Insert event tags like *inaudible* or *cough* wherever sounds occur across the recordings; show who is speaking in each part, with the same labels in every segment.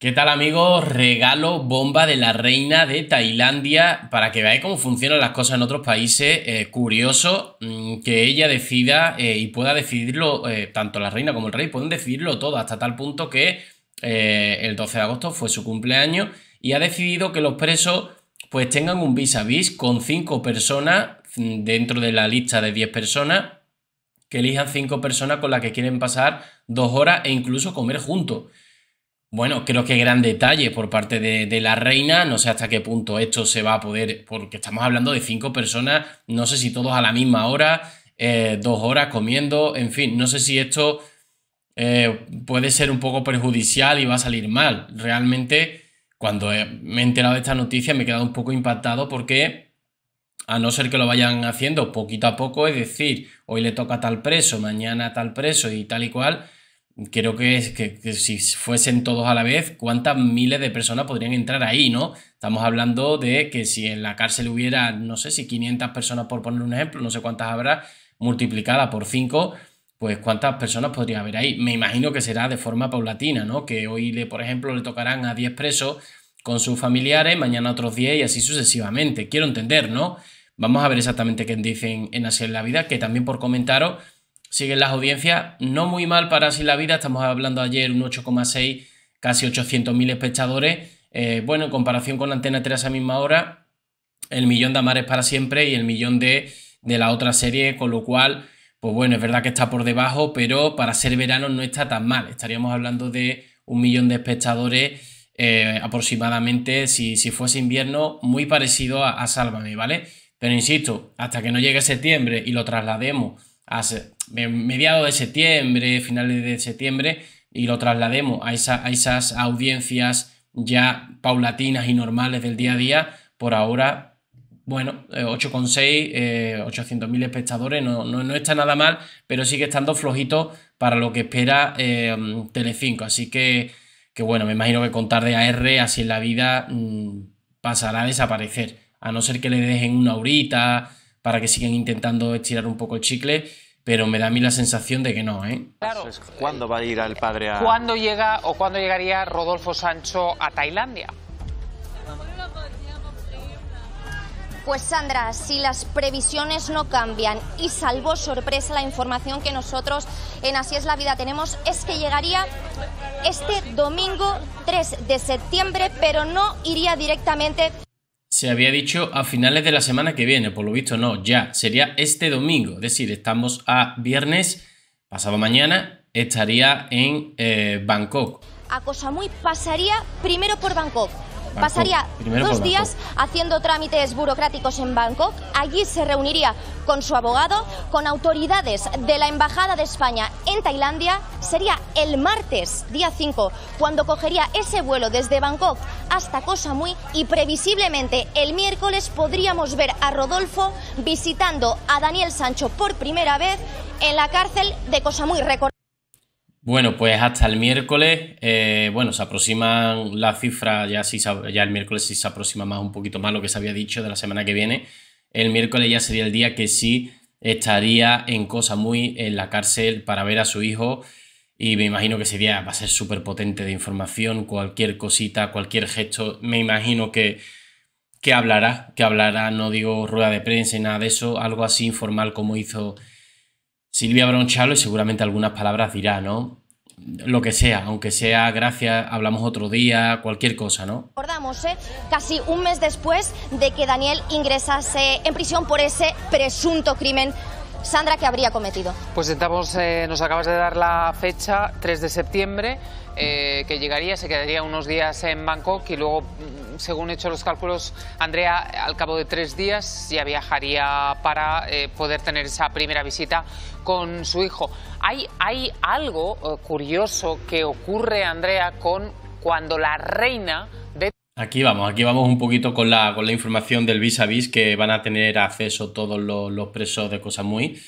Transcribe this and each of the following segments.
Speaker 1: ¿Qué tal amigos? Regalo bomba de la reina de Tailandia para que veáis cómo funcionan las cosas en otros países. Eh, curioso mm, que ella decida eh, y pueda decidirlo, eh, tanto la reina como el rey pueden decidirlo todo, hasta tal punto que el 12 de agosto fue su cumpleaños y ha decidido que los presos pues tengan un vis a vis con cinco personas mm, dentro de la lista de 10 personas, que elijan cinco personas con las que quieren pasar dos horas e incluso comer juntos. Bueno, creo que gran detalle por parte de, la reina. No sé hasta qué punto esto se va a poder, porque estamos hablando de cinco personas, no sé si todos a la misma hora, eh, dos horas comiendo, en fin, no sé si esto eh, puede ser un poco perjudicial y va a salir mal. Realmente, cuando me he enterado de esta noticia, me he quedado un poco impactado porque, a no ser que lo vayan haciendo poquito a poco, es decir, hoy le toca tal preso, mañana tal preso y tal y cual creo que, que, si fuesen todos a la vez, ¿cuántas miles de personas podrían entrar ahí, no? Estamos hablando de que si en la cárcel hubiera, no sé si 500 personas, por poner un ejemplo, no sé cuántas habrá, multiplicada por 5, pues cuántas personas podría haber ahí. Me imagino que será de forma paulatina, ¿no? Que hoy, le, por ejemplo, le tocarán a 10 presos con sus familiares, mañana otros 10 y así sucesivamente. Quiero entender, ¿no? Vamos a ver exactamente qué dicen en Así en la Vida, que también por comentaros siguen las audiencias, no muy mal para Así la Vida, estamos hablando ayer un 8,6, casi 800.000 espectadores. Eh, bueno, en comparación con Antena 3 a esa misma hora, el millón de Amares para siempre y el millón de, de la otra serie, con lo cual, pues bueno, es verdad que está por debajo, pero para ser verano no está tan mal. Estaríamos hablando de un millón de espectadores. Eh, aproximadamente, si, fuese invierno, muy parecido a, a Sálvame, ¿vale? Pero insisto, hasta que no llegue septiembre y lo traslademos hace mediados de septiembre, finales de septiembre, y lo traslademos a, a esas audiencias ya paulatinas y normales del día a día, por ahora bueno, 8,6, eh, 800.000 eh, espectadores, no, está nada mal, pero sigue estando flojito para lo que espera tele eh, Telecinco. Así que, que, bueno, me imagino que con tarde AR así en la vida mm, pasará a desaparecer, a no ser que le dejen una horita para que sigan intentando estirar un poco el chicle pero me da a mí la sensación de que no, ¿eh? ¿Cuándo va a ir el padre a...?
Speaker 2: ¿Cuándo llega o cuándo llegaría Rodolfo Sancho a Tailandia?
Speaker 3: Pues Sandra, si las previsiones no cambian y salvo sorpresa la información que nosotros en Así es la vida tenemos es que llegaría este domingo 3 de septiembre, pero no iría directamente
Speaker 1: se había dicho a finales de la semana que viene, por lo visto no, ya, sería este domingo, es decir, estamos a viernes, pasado mañana estaría en eh, Bangkok.
Speaker 3: A cosa muy pasaría primero por Bangkok Pasaría dos días haciendo trámites burocráticos en Bangkok. Allí se reuniría con su abogado, con autoridades de la Embajada de España en Tailandia. Sería el martes, día 5, cuando cogería ese vuelo desde Bangkok hasta Koh Samui y previsiblemente el miércoles podríamos ver a Rodolfo visitando a Daniel Sancho por primera vez en la cárcel de Koh Samui.
Speaker 1: Bueno, pues hasta el miércoles, eh, bueno, se aproximan las cifras, ya, ya el miércoles se aproxima más un poquito más lo que se había dicho de la semana que viene. El miércoles ya sería el día que sí estaría en cosa muy en la cárcel para ver a su hijo y me imagino que sería va a ser súper potente de información, cualquier cosita, cualquier gesto, me imagino que, que hablará, que hablará, no digo rueda de prensa y nada de eso, algo así informal como hizo Silvia Bronchalo y seguramente algunas palabras dirá, ¿no? lo que sea, aunque sea gracias, hablamos otro día, cualquier cosa, ¿no?
Speaker 3: Recordamos, ¿eh? casi un mes después de que Daniel ingresase en prisión por ese presunto crimen Sandra, ¿qué habría cometido?
Speaker 2: Pues estamos, eh, nos acabas de dar la fecha, 3 de septiembre, eh, que llegaría, se quedaría unos días en Bangkok y luego, mm, según he hecho los cálculos, Andrea, al cabo de tres días ya viajaría para eh, poder tener esa primera visita con su hijo. Hay, hay algo curioso que ocurre, Andrea, con cuando la reina
Speaker 1: Aquí vamos, aquí vamos un poquito con la, con la información del vis a vis que van a tener acceso todos los, presos de Cosa Muy.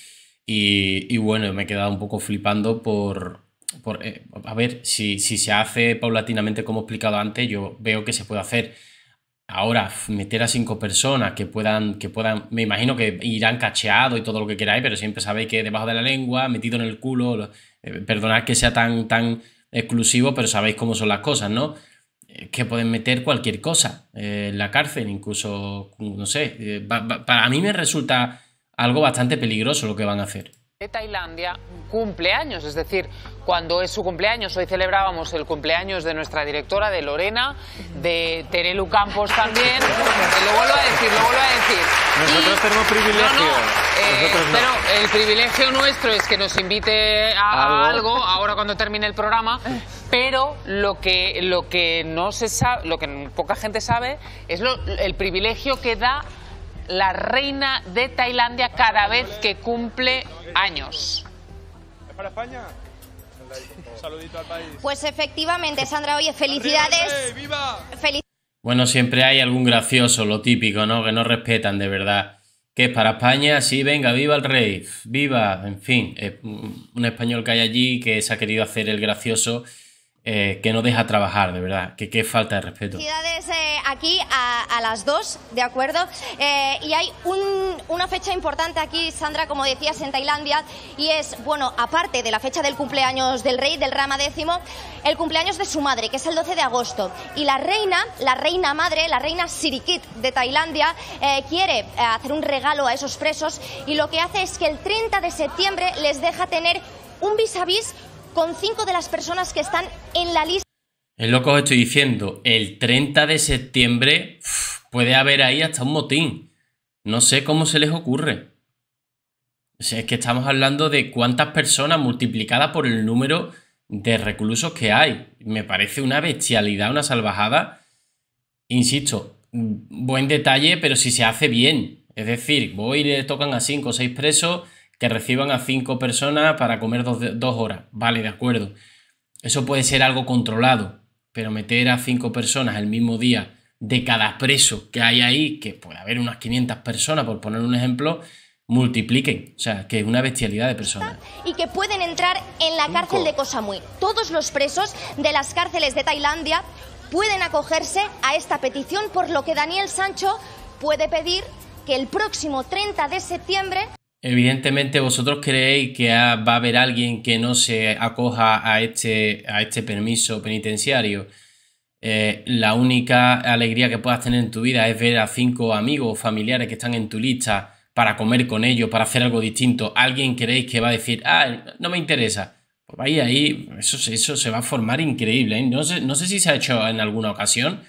Speaker 1: Y, bueno, me he quedado un poco flipando por. por eh, a ver, si, se hace paulatinamente, como he explicado antes, yo veo que se puede hacer. Ahora, meter a cinco personas que puedan, que puedan, me imagino que irán cacheado y todo lo que queráis, pero siempre sabéis que debajo de la lengua, metido en el culo, eh, perdonad que sea tan, tan exclusivo, pero sabéis cómo son las cosas, ¿no? que pueden meter cualquier cosa eh, en la cárcel, incluso, no sé, eh, para mí me resulta algo bastante peligroso lo que van a hacer
Speaker 2: de Tailandia cumpleaños, es decir, cuando es su cumpleaños, hoy celebrábamos el cumpleaños de nuestra directora, de Lorena, de Terelu Campos también, lo vuelvo a decir, lo vuelvo a decir. Nosotros tenemos privilegio. Eh, no, Pero el privilegio nuestro es que nos invite a, algo. ahora cuando termine el programa, *laughs* pero lo que, lo que no se sabe, lo que poca gente sabe, es el privilegio que da la reina de Tailandia cada vez que cumple
Speaker 3: años. ¿Es para España?
Speaker 2: Saludito al país.
Speaker 3: Pues efectivamente, Sandra, oye, felicidades. ¡Viva!
Speaker 1: Bueno, siempre hay algún gracioso, lo típico, ¿no? Que no respetan de verdad. Que es para España, sí, venga, viva el rey, viva, en fin, eh, un español que hay allí que se ha querido hacer el gracioso eh, que no deja trabajar, de verdad, que qué falta de respeto.
Speaker 3: Eh, aquí a, las dos, ¿de acuerdo? Eh, y hay una fecha importante aquí, Sandra, como decías, en Tailandia, y es, bueno, aparte de la fecha del cumpleaños del rey, del Rama X, el cumpleaños de su madre, que es el 12 de agosto. Y la reina, la reina madre, la reina Sirikit de Tailandia, quiere hacer un regalo a esos presos y lo que hace es que el 30 de septiembre les deja tener un vis a vis con cinco de las personas que están en la lista.
Speaker 1: Es lo que os estoy diciendo, el 30 de septiembre puede haber ahí hasta un motín. No sé cómo se les ocurre. es que estamos hablando de cuántas personas multiplicadas por el número de reclusos que hay. Me parece una bestialidad, una salvajada. Insisto, buen detalle, pero si se hace bien. Es decir, voy y le tocan a cinco o seis presos que reciban a cinco personas para comer dos, horas. Vale, de acuerdo. Eso puede ser algo controlado, pero meter a cinco personas el mismo día de cada preso que hay ahí, que puede haber unas 500 personas, por poner un ejemplo, multipliquen. O sea, que es una bestialidad de
Speaker 3: personas. Y que pueden entrar en la cárcel de Koh Samui. Todos los presos de las cárceles de Tailandia pueden acogerse a esta petición, por lo que Daniel Sancho puede pedir que el próximo 30 de septiembre
Speaker 1: Evidentemente vosotros creéis que va a haber alguien que no se acoja a este, a este permiso penitenciario. Eh, la única alegría que puedas tener en tu vida es ver a cinco amigos o familiares que están en tu lista para comer con ellos, para hacer algo distinto. Alguien creéis que va a decir, ah, no me interesa. Pues ahí, ahí, eso, eso se va a formar increíble. ¿eh? no sé si se ha hecho en alguna ocasión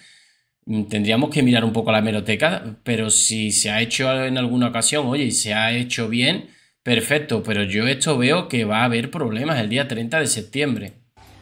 Speaker 1: Mm, tendríamos que mirar un poco la meroteca pero si se ha hecho en alguna ocasión, oye, y se ha hecho bien, perfecto, pero yo esto veo que va a haber problemas el día 30 de septiembre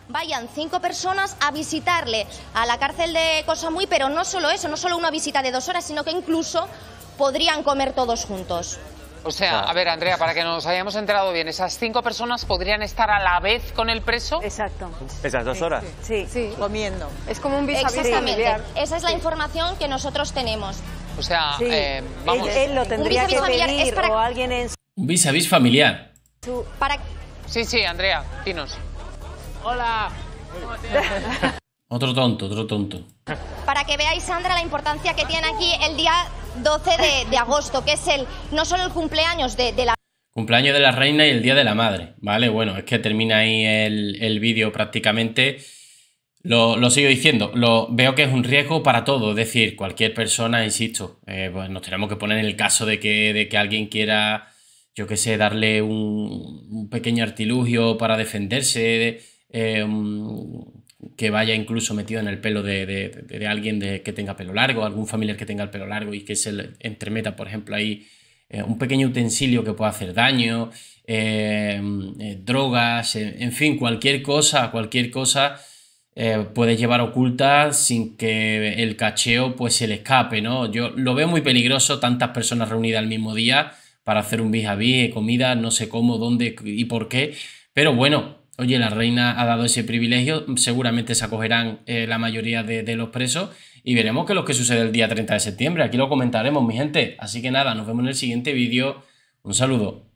Speaker 3: vayan cinco personas a visitarle a la cárcel de Muy, pero no solo eso, no solo una visita de dos horas, sino que incluso podrían comer todos juntos. O sea, a ver, Andrea, para
Speaker 2: que nos hayamos enterado bien, esas cinco personas podrían estar a la vez con el preso. Exacto. Esas dos horas.
Speaker 3: Sí, comiendo. Es como un vis Exactamente. Esa es la información que nosotros tenemos. O
Speaker 2: sea, eh, vamos. Él, lo tendría que
Speaker 3: alguien en
Speaker 1: un vis vis familiar.
Speaker 3: Sí, sí, Andrea, dinos.
Speaker 2: Hola.
Speaker 1: otro tonto, otro tonto.
Speaker 3: Para que veáis, Sandra, la importancia que tiene aquí el día 12 de, agosto, que es el no solo el cumpleaños de, la...
Speaker 1: Cumpleaños de la reina y el Día de la Madre, ¿vale? Bueno, es que termina ahí el, vídeo prácticamente. Lo, lo, sigo diciendo, lo, veo que es un riesgo para todo, es decir, cualquier persona, insisto, eh, pues nos tenemos que poner en el caso de que, de que alguien quiera, yo qué sé, darle un, pequeño artilugio para defenderse, eh, que vaya incluso metido en el pelo de, de, alguien que tenga pelo largo, algún familiar que tenga el pelo largo y que se le entremeta, por ejemplo, ahí eh, un pequeño utensilio que pueda hacer daño, eh, eh, drogas, en fin, cualquier cosa, cualquier cosa puede llevar oculta sin que el cacheo pues se le escape, ¿no? Yo lo veo muy peligroso, tantas personas reunidas al mismo día para hacer un vis a vis, comida, no sé cómo, dónde y por qué, pero bueno, oye, la reina ha dado ese privilegio, seguramente se acogerán eh, la mayoría de, de, los presos y veremos qué es lo que sucede el día 30 de septiembre. Aquí lo comentaremos, mi gente. Así que nada, nos vemos en el siguiente vídeo. Un saludo.